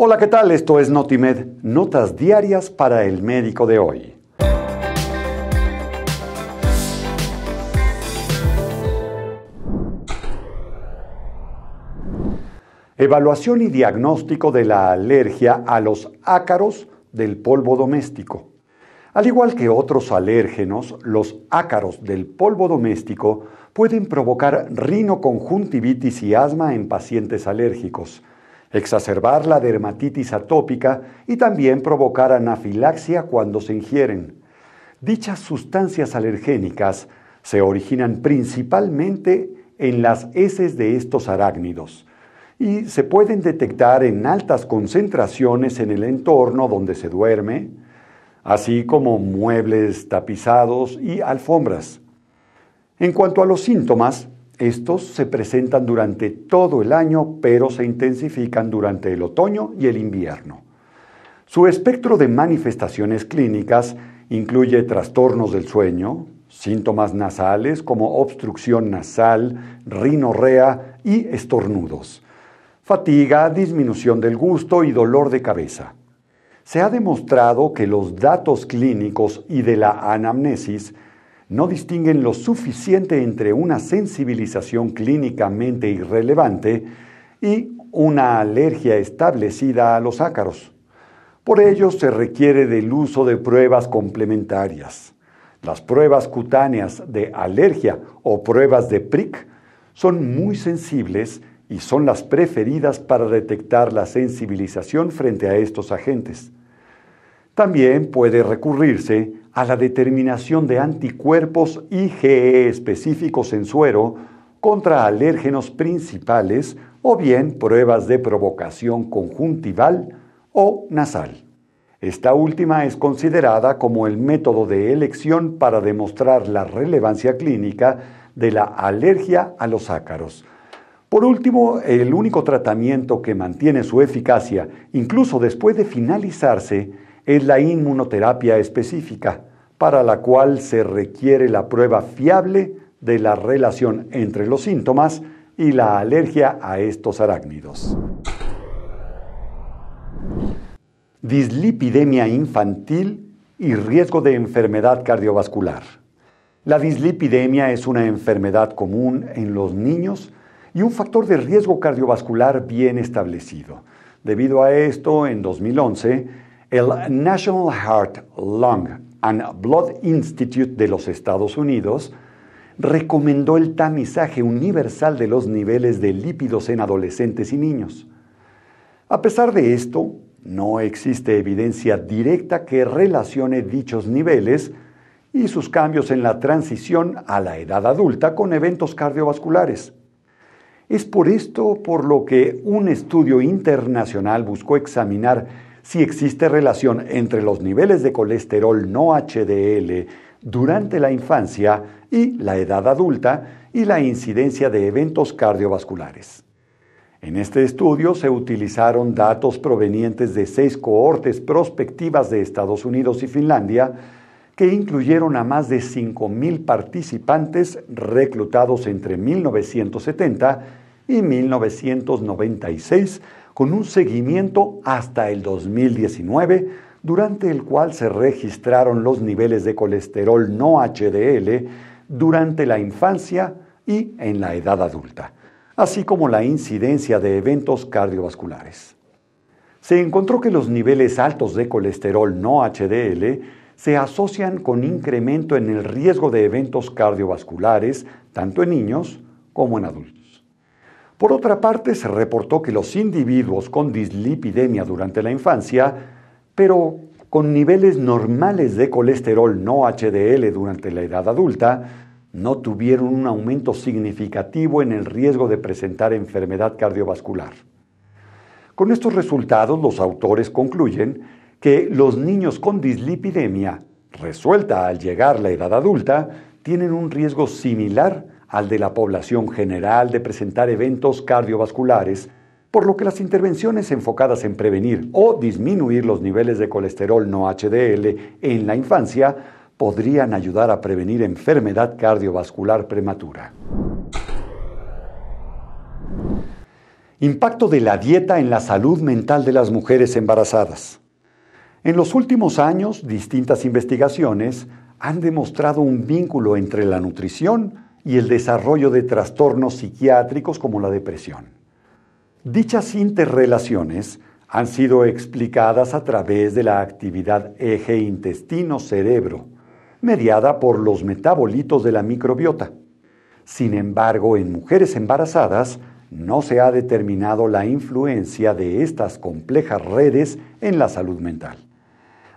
Hola, ¿qué tal? Esto es Notimed, notas diarias para el médico de hoy. Evaluación y diagnóstico de la alergia a los ácaros del polvo doméstico. Al igual que otros alérgenos, los ácaros del polvo doméstico pueden provocar rinoconjuntivitis y asma en pacientes alérgicos exacerbar la dermatitis atópica y también provocar anafilaxia cuando se ingieren. Dichas sustancias alergénicas se originan principalmente en las heces de estos arácnidos y se pueden detectar en altas concentraciones en el entorno donde se duerme, así como muebles tapizados y alfombras. En cuanto a los síntomas, estos se presentan durante todo el año, pero se intensifican durante el otoño y el invierno. Su espectro de manifestaciones clínicas incluye trastornos del sueño, síntomas nasales como obstrucción nasal, rinorrea y estornudos, fatiga, disminución del gusto y dolor de cabeza. Se ha demostrado que los datos clínicos y de la anamnesis no distinguen lo suficiente entre una sensibilización clínicamente irrelevante y una alergia establecida a los ácaros. Por ello se requiere del uso de pruebas complementarias. Las pruebas cutáneas de alergia o pruebas de prick son muy sensibles y son las preferidas para detectar la sensibilización frente a estos agentes. También puede recurrirse a la determinación de anticuerpos IgE específicos en suero contra alérgenos principales o bien pruebas de provocación conjuntival o nasal. Esta última es considerada como el método de elección para demostrar la relevancia clínica de la alergia a los ácaros. Por último, el único tratamiento que mantiene su eficacia, incluso después de finalizarse, es la inmunoterapia específica, para la cual se requiere la prueba fiable de la relación entre los síntomas y la alergia a estos arácnidos. Dislipidemia infantil y riesgo de enfermedad cardiovascular. La dislipidemia es una enfermedad común en los niños y un factor de riesgo cardiovascular bien establecido. Debido a esto, en 2011, el National Heart, Lung and Blood Institute de los Estados Unidos recomendó el tamizaje universal de los niveles de lípidos en adolescentes y niños. A pesar de esto, no existe evidencia directa que relacione dichos niveles y sus cambios en la transición a la edad adulta con eventos cardiovasculares. Es por esto por lo que un estudio internacional buscó examinar si existe relación entre los niveles de colesterol no HDL durante la infancia y la edad adulta y la incidencia de eventos cardiovasculares. En este estudio se utilizaron datos provenientes de seis cohortes prospectivas de Estados Unidos y Finlandia que incluyeron a más de 5.000 participantes reclutados entre 1970 y 1996 con un seguimiento hasta el 2019, durante el cual se registraron los niveles de colesterol no HDL durante la infancia y en la edad adulta, así como la incidencia de eventos cardiovasculares. Se encontró que los niveles altos de colesterol no HDL se asocian con incremento en el riesgo de eventos cardiovasculares tanto en niños como en adultos. Por otra parte, se reportó que los individuos con dislipidemia durante la infancia, pero con niveles normales de colesterol no HDL durante la edad adulta, no tuvieron un aumento significativo en el riesgo de presentar enfermedad cardiovascular. Con estos resultados, los autores concluyen que los niños con dislipidemia, resuelta al llegar la edad adulta, tienen un riesgo similar al de la población general de presentar eventos cardiovasculares, por lo que las intervenciones enfocadas en prevenir o disminuir los niveles de colesterol no HDL en la infancia podrían ayudar a prevenir enfermedad cardiovascular prematura. Impacto de la dieta en la salud mental de las mujeres embarazadas. En los últimos años, distintas investigaciones han demostrado un vínculo entre la nutrición, y el desarrollo de trastornos psiquiátricos como la depresión. Dichas interrelaciones han sido explicadas a través de la actividad eje intestino-cerebro, mediada por los metabolitos de la microbiota. Sin embargo, en mujeres embarazadas no se ha determinado la influencia de estas complejas redes en la salud mental.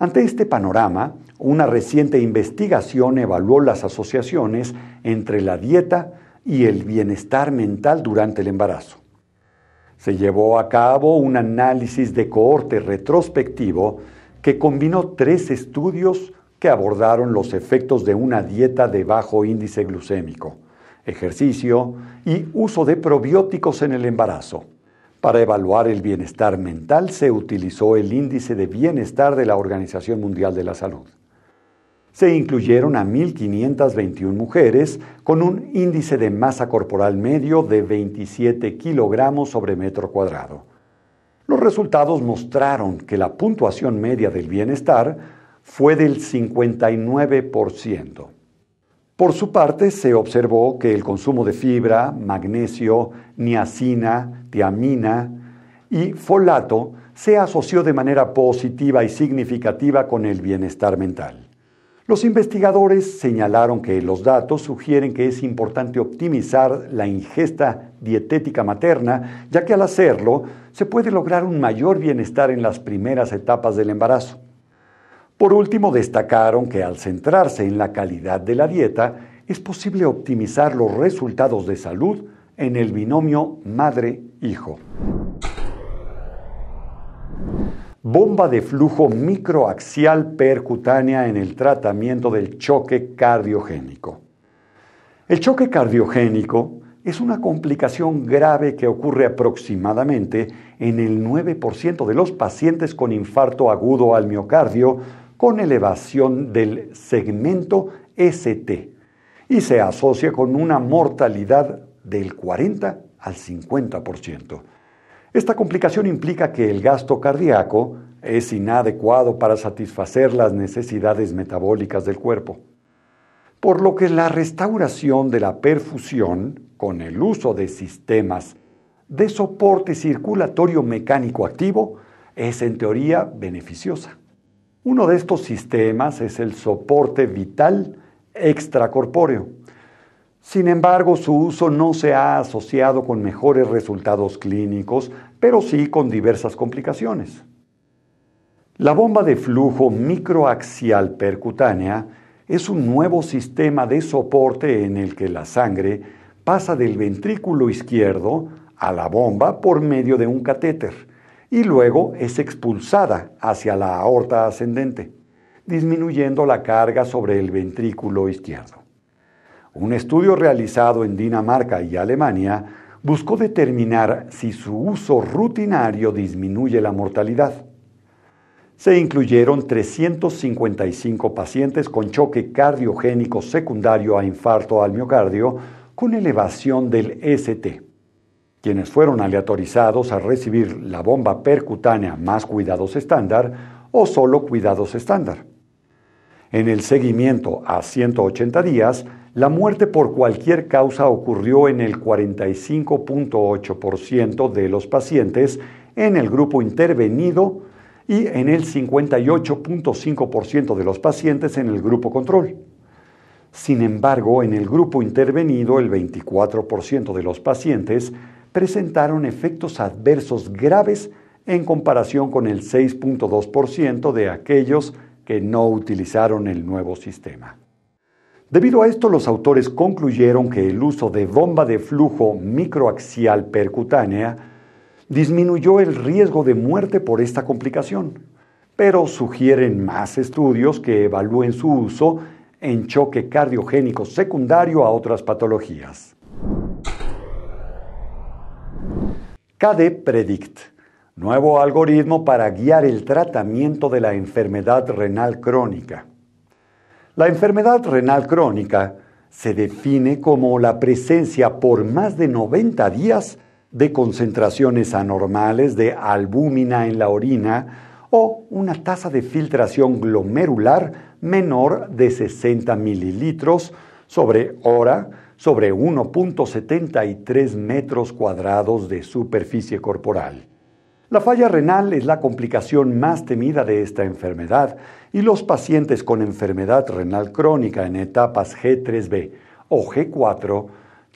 Ante este panorama, una reciente investigación evaluó las asociaciones entre la dieta y el bienestar mental durante el embarazo. Se llevó a cabo un análisis de cohorte retrospectivo que combinó tres estudios que abordaron los efectos de una dieta de bajo índice glucémico, ejercicio y uso de probióticos en el embarazo. Para evaluar el bienestar mental se utilizó el índice de bienestar de la Organización Mundial de la Salud. Se incluyeron a 1.521 mujeres con un índice de masa corporal medio de 27 kilogramos sobre metro cuadrado. Los resultados mostraron que la puntuación media del bienestar fue del 59%. Por su parte, se observó que el consumo de fibra, magnesio, niacina, tiamina y folato se asoció de manera positiva y significativa con el bienestar mental. Los investigadores señalaron que los datos sugieren que es importante optimizar la ingesta dietética materna, ya que al hacerlo se puede lograr un mayor bienestar en las primeras etapas del embarazo. Por último, destacaron que al centrarse en la calidad de la dieta, es posible optimizar los resultados de salud en el binomio madre-hijo. Bomba de flujo microaxial percutánea en el tratamiento del choque cardiogénico. El choque cardiogénico es una complicación grave que ocurre aproximadamente en el 9% de los pacientes con infarto agudo al miocardio con elevación del segmento ST y se asocia con una mortalidad del 40 al 50%. Esta complicación implica que el gasto cardíaco es inadecuado para satisfacer las necesidades metabólicas del cuerpo, por lo que la restauración de la perfusión con el uso de sistemas de soporte circulatorio mecánico activo es en teoría beneficiosa. Uno de estos sistemas es el soporte vital extracorpóreo. Sin embargo, su uso no se ha asociado con mejores resultados clínicos, pero sí con diversas complicaciones. La bomba de flujo microaxial percutánea es un nuevo sistema de soporte en el que la sangre pasa del ventrículo izquierdo a la bomba por medio de un catéter y luego es expulsada hacia la aorta ascendente, disminuyendo la carga sobre el ventrículo izquierdo. Un estudio realizado en Dinamarca y Alemania buscó determinar si su uso rutinario disminuye la mortalidad. Se incluyeron 355 pacientes con choque cardiogénico secundario a infarto al miocardio con elevación del ST quienes fueron aleatorizados a recibir la bomba percutánea más cuidados estándar o solo cuidados estándar. En el seguimiento a 180 días, la muerte por cualquier causa ocurrió en el 45.8% de los pacientes en el grupo intervenido y en el 58.5% de los pacientes en el grupo control. Sin embargo, en el grupo intervenido, el 24% de los pacientes presentaron efectos adversos graves en comparación con el 6.2% de aquellos que no utilizaron el nuevo sistema. Debido a esto, los autores concluyeron que el uso de bomba de flujo microaxial percutánea disminuyó el riesgo de muerte por esta complicación, pero sugieren más estudios que evalúen su uso en choque cardiogénico secundario a otras patologías. KDPREDICT, nuevo algoritmo para guiar el tratamiento de la enfermedad renal crónica. La enfermedad renal crónica se define como la presencia por más de 90 días de concentraciones anormales de albúmina en la orina o una tasa de filtración glomerular menor de 60 mililitros sobre hora sobre 1.73 metros cuadrados de superficie corporal. La falla renal es la complicación más temida de esta enfermedad y los pacientes con enfermedad renal crónica en etapas G3B o G4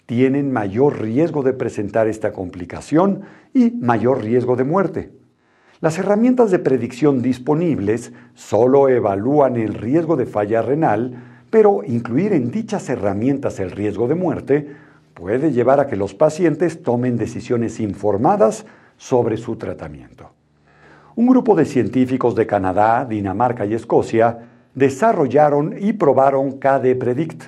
tienen mayor riesgo de presentar esta complicación y mayor riesgo de muerte. Las herramientas de predicción disponibles solo evalúan el riesgo de falla renal pero incluir en dichas herramientas el riesgo de muerte puede llevar a que los pacientes tomen decisiones informadas sobre su tratamiento. Un grupo de científicos de Canadá, Dinamarca y Escocia desarrollaron y probaron KD Predict,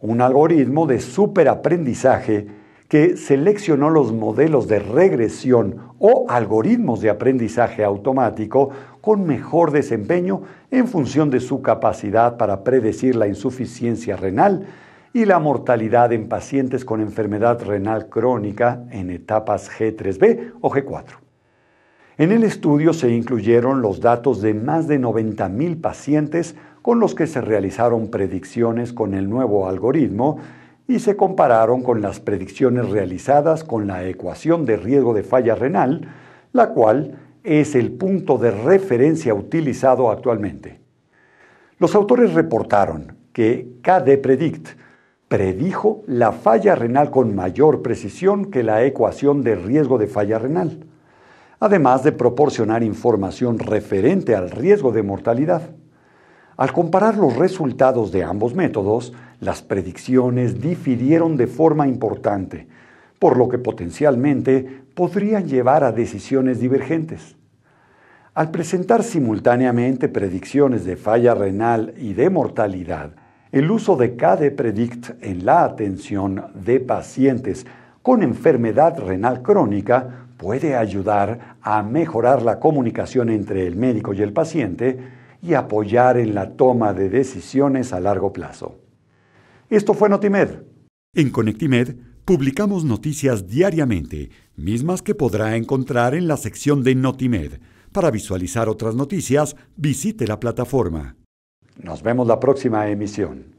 un algoritmo de superaprendizaje que seleccionó los modelos de regresión o algoritmos de aprendizaje automático con mejor desempeño en función de su capacidad para predecir la insuficiencia renal y la mortalidad en pacientes con enfermedad renal crónica en etapas G3B o G4. En el estudio se incluyeron los datos de más de 90.000 pacientes con los que se realizaron predicciones con el nuevo algoritmo y se compararon con las predicciones realizadas con la ecuación de riesgo de falla renal, la cual es el punto de referencia utilizado actualmente. Los autores reportaron que KDPREDICT predijo la falla renal con mayor precisión que la ecuación de riesgo de falla renal, además de proporcionar información referente al riesgo de mortalidad. Al comparar los resultados de ambos métodos, las predicciones difirieron de forma importante, por lo que potencialmente podrían llevar a decisiones divergentes. Al presentar simultáneamente predicciones de falla renal y de mortalidad, el uso de KD-Predict en la atención de pacientes con enfermedad renal crónica puede ayudar a mejorar la comunicación entre el médico y el paciente, y apoyar en la toma de decisiones a largo plazo. Esto fue Notimed. En Conectimed publicamos noticias diariamente, mismas que podrá encontrar en la sección de Notimed. Para visualizar otras noticias, visite la plataforma. Nos vemos la próxima emisión.